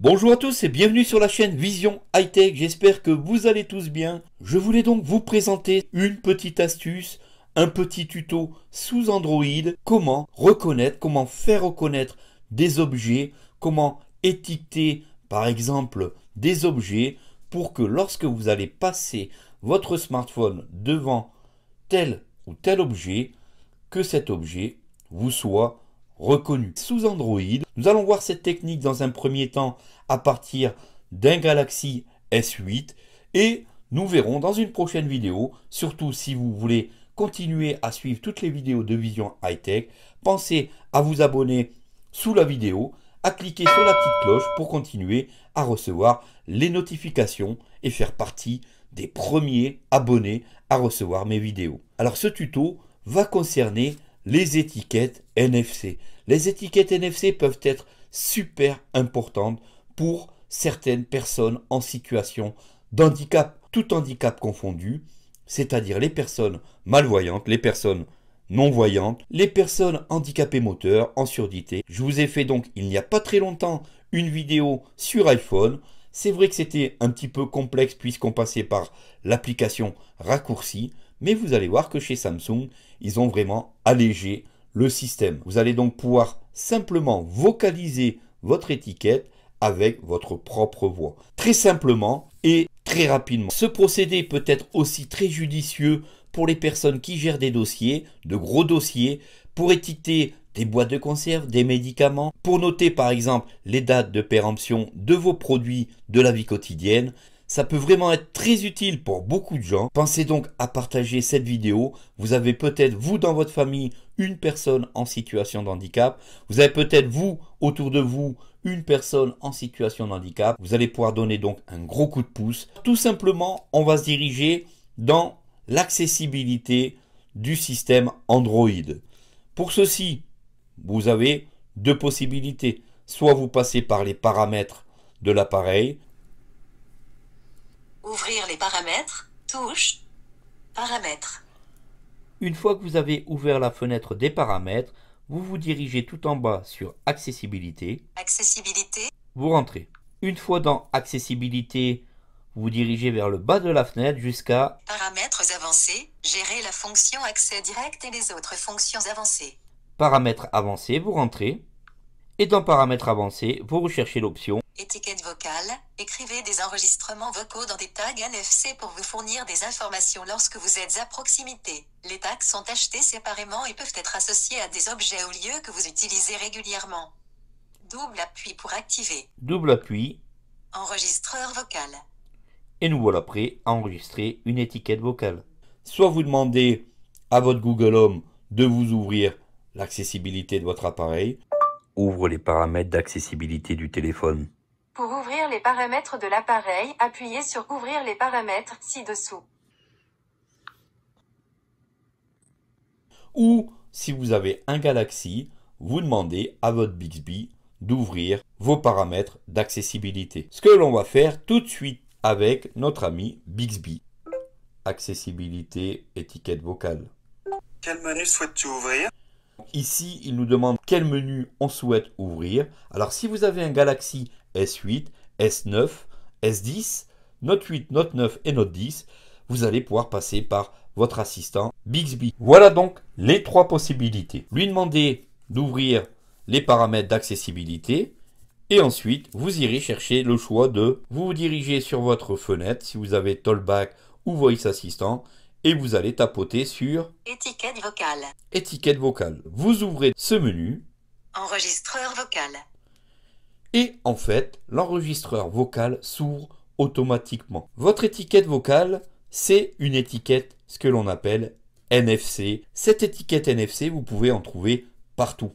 Bonjour à tous et bienvenue sur la chaîne Vision High Tech, j'espère que vous allez tous bien. Je voulais donc vous présenter une petite astuce, un petit tuto sous Android, comment reconnaître, comment faire reconnaître des objets, comment étiqueter par exemple des objets pour que lorsque vous allez passer votre smartphone devant tel ou tel objet, que cet objet vous soit reconnu. Sous Android, nous allons voir cette technique dans un premier temps à partir d'un Galaxy S8 et nous verrons dans une prochaine vidéo, surtout si vous voulez continuer à suivre toutes les vidéos de Vision High Tech, pensez à vous abonner sous la vidéo, à cliquer sur la petite cloche pour continuer à recevoir les notifications et faire partie des premiers abonnés à recevoir mes vidéos. Alors ce tuto va concerner les étiquettes NFC. Les étiquettes NFC peuvent être super importantes pour certaines personnes en situation d'handicap, tout handicap confondu, c'est-à-dire les personnes malvoyantes, les personnes non-voyantes, les personnes handicapées moteurs, en surdité. Je vous ai fait donc il n'y a pas très longtemps une vidéo sur iPhone. C'est vrai que c'était un petit peu complexe puisqu'on passait par l'application raccourci, mais vous allez voir que chez Samsung, ils ont vraiment allégé le système. Vous allez donc pouvoir simplement vocaliser votre étiquette avec votre propre voix. Très simplement et très rapidement. Ce procédé peut être aussi très judicieux pour les personnes qui gèrent des dossiers, de gros dossiers, pour étiqueter des boîtes de conserve, des médicaments, pour noter par exemple les dates de péremption de vos produits de la vie quotidienne. Ça peut vraiment être très utile pour beaucoup de gens. Pensez donc à partager cette vidéo. Vous avez peut-être, vous, dans votre famille, une personne en situation de handicap. Vous avez peut-être, vous, autour de vous, une personne en situation de handicap. Vous allez pouvoir donner donc un gros coup de pouce. Tout simplement, on va se diriger dans l'accessibilité du système Android. Pour ceci, vous avez deux possibilités. Soit vous passez par les paramètres de l'appareil, Ouvrir les paramètres, touche, paramètres. Une fois que vous avez ouvert la fenêtre des paramètres, vous vous dirigez tout en bas sur Accessibilité. Accessibilité. Vous rentrez. Une fois dans Accessibilité, vous vous dirigez vers le bas de la fenêtre jusqu'à Paramètres avancés, gérer la fonction accès direct et les autres fonctions avancées. Paramètres avancés, vous rentrez et dans Paramètres avancés, vous recherchez l'option Étiquette vocale. Écrivez des enregistrements vocaux dans des tags NFC pour vous fournir des informations lorsque vous êtes à proximité. Les tags sont achetés séparément et peuvent être associés à des objets ou lieux que vous utilisez régulièrement. Double appui pour activer. Double appui. Enregistreur vocal. Et nous voilà prêts à enregistrer une étiquette vocale. Soit vous demandez à votre Google Home de vous ouvrir l'accessibilité de votre appareil, Ouvre les paramètres d'accessibilité du téléphone. Pour ouvrir les paramètres de l'appareil, appuyez sur Ouvrir les paramètres ci-dessous. Ou, si vous avez un Galaxy, vous demandez à votre Bixby d'ouvrir vos paramètres d'accessibilité. Ce que l'on va faire tout de suite avec notre ami Bixby. Accessibilité, étiquette vocale. Quel menu souhaites-tu ouvrir Ici, il nous demande quel menu on souhaite ouvrir. Alors si vous avez un Galaxy S8, S9, S10, Note 8, Note 9 et Note 10, vous allez pouvoir passer par votre assistant Bixby. Voilà donc les trois possibilités. Lui demander d'ouvrir les paramètres d'accessibilité et ensuite vous irez chercher le choix de vous, diriger sur votre fenêtre si vous avez Tollback ou Voice Assistant et vous allez tapoter sur Étiquette vocale. Étiquette vocale. Vous ouvrez ce menu. Enregistreur vocal. Et en fait, l'enregistreur vocal s'ouvre automatiquement. Votre étiquette vocale, c'est une étiquette, ce que l'on appelle NFC. Cette étiquette NFC, vous pouvez en trouver partout.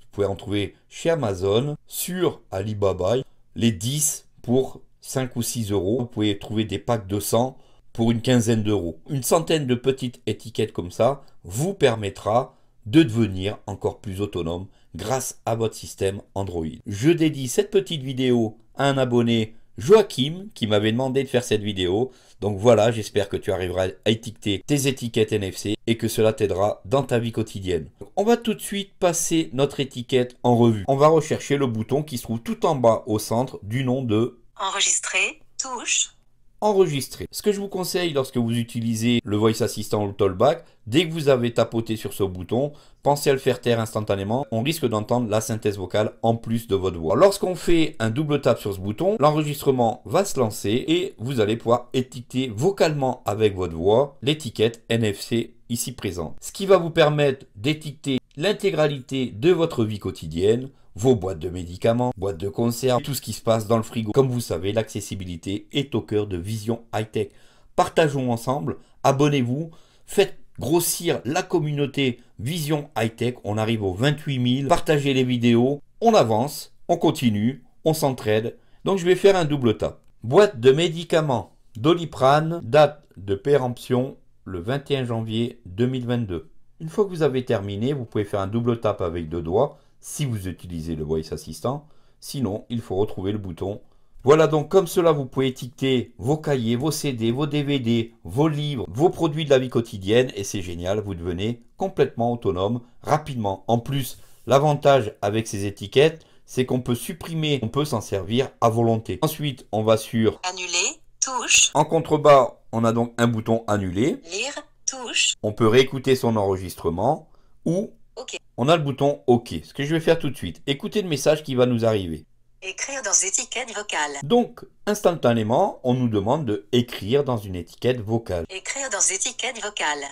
Vous pouvez en trouver chez Amazon, sur Alibaba, les 10 pour 5 ou 6 euros. Vous pouvez trouver des packs de 100 pour une quinzaine d'euros. Une centaine de petites étiquettes comme ça vous permettra de devenir encore plus autonome grâce à votre système Android. Je dédie cette petite vidéo à un abonné Joachim qui m'avait demandé de faire cette vidéo. Donc voilà, j'espère que tu arriveras à étiqueter tes étiquettes NFC et que cela t'aidera dans ta vie quotidienne. On va tout de suite passer notre étiquette en revue. On va rechercher le bouton qui se trouve tout en bas au centre du nom de enregistrer, touche, enregistrer. Ce que je vous conseille lorsque vous utilisez le Voice Assistant ou le Tollback, dès que vous avez tapoté sur ce bouton, pensez à le faire taire instantanément. On risque d'entendre la synthèse vocale en plus de votre voix. Lorsqu'on fait un double tap sur ce bouton, l'enregistrement va se lancer et vous allez pouvoir étiqueter vocalement avec votre voix l'étiquette NFC ici présente. Ce qui va vous permettre d'étiqueter l'intégralité de votre vie quotidienne vos boîtes de médicaments, boîtes de conserve, tout ce qui se passe dans le frigo. Comme vous savez, l'accessibilité est au cœur de Vision High Tech. Partageons ensemble, abonnez-vous, faites grossir la communauté Vision High Tech. On arrive aux 28 000. Partagez les vidéos, on avance, on continue, on s'entraide. Donc je vais faire un double tap. Boîte de médicaments Doliprane, date de péremption le 21 janvier 2022. Une fois que vous avez terminé, vous pouvez faire un double tap avec deux doigts si vous utilisez le Voice Assistant. Sinon, il faut retrouver le bouton. Voilà donc comme cela vous pouvez étiqueter vos cahiers, vos CD, vos DVD, vos livres, vos produits de la vie quotidienne et c'est génial, vous devenez complètement autonome rapidement. En plus, l'avantage avec ces étiquettes, c'est qu'on peut supprimer, on peut s'en servir à volonté. Ensuite, on va sur Annuler, touche. En contrebas, on a donc un bouton Annuler. Lire, touche. On peut réécouter son enregistrement ou on a le bouton OK, ce que je vais faire tout de suite. Écoutez le message qui va nous arriver. Écrire dans étiquette vocale. Donc, instantanément, on nous demande de écrire dans une étiquette vocale. Écrire dans étiquette vocale.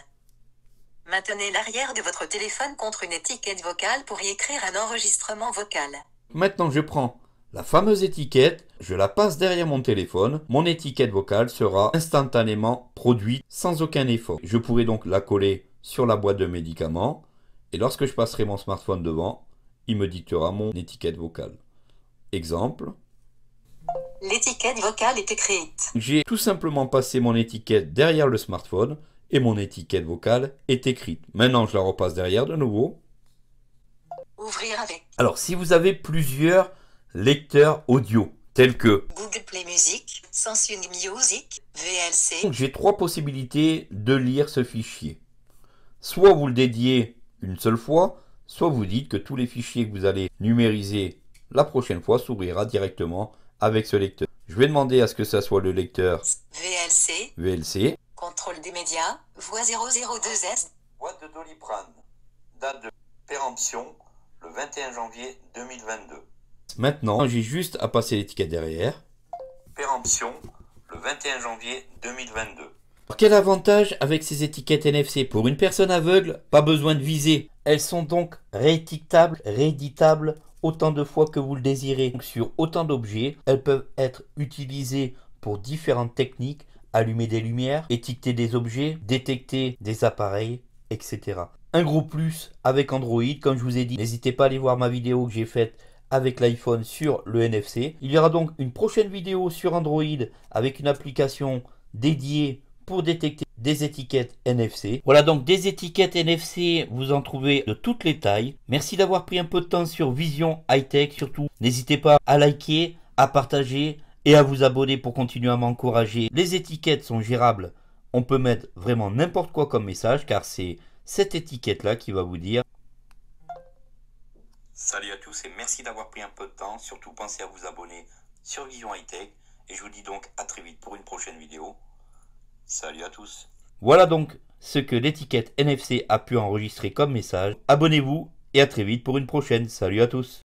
Maintenez l'arrière de votre téléphone contre une étiquette vocale pour y écrire un enregistrement vocal. Maintenant, je prends la fameuse étiquette, je la passe derrière mon téléphone, mon étiquette vocale sera instantanément produite sans aucun effort. Je pourrai donc la coller sur la boîte de médicaments et lorsque je passerai mon smartphone devant, il me dictera mon étiquette vocale. Exemple. L'étiquette vocale est écrite. J'ai tout simplement passé mon étiquette derrière le smartphone et mon étiquette vocale est écrite. Maintenant, je la repasse derrière de nouveau. Ouvrir avec. Alors, si vous avez plusieurs lecteurs audio, tels que Google Play Music, Samsung Music, VLC, j'ai trois possibilités de lire ce fichier. Soit vous le dédiez une seule fois, soit vous dites que tous les fichiers que vous allez numériser la prochaine fois s'ouvrira directement avec ce lecteur. Je vais demander à ce que ça soit le lecteur VLC. VLC. Contrôle des médias, voie 002S. Voix de Doliprane. Date de péremption, le 21 janvier 2022. Maintenant, j'ai juste à passer l'étiquette derrière. Péremption, le 21 janvier 2022 quel avantage avec ces étiquettes NFC Pour une personne aveugle, pas besoin de viser. Elles sont donc réétiquetables, rééditables autant de fois que vous le désirez. sur autant d'objets, elles peuvent être utilisées pour différentes techniques, allumer des lumières, étiqueter des objets, détecter des appareils, etc. Un gros plus avec Android, comme je vous ai dit, n'hésitez pas à aller voir ma vidéo que j'ai faite avec l'iPhone sur le NFC. Il y aura donc une prochaine vidéo sur Android avec une application dédiée pour détecter des étiquettes NFC. Voilà donc des étiquettes NFC, vous en trouvez de toutes les tailles. Merci d'avoir pris un peu de temps sur Vision High Tech. Surtout, n'hésitez pas à liker, à partager et à vous abonner pour continuer à m'encourager. Les étiquettes sont gérables. On peut mettre vraiment n'importe quoi comme message car c'est cette étiquette-là qui va vous dire Salut à tous et merci d'avoir pris un peu de temps. Surtout pensez à vous abonner sur Vision High Tech et je vous dis donc à très vite pour une prochaine vidéo. Salut à tous. Voilà donc ce que l'étiquette NFC a pu enregistrer comme message. Abonnez-vous et à très vite pour une prochaine. Salut à tous.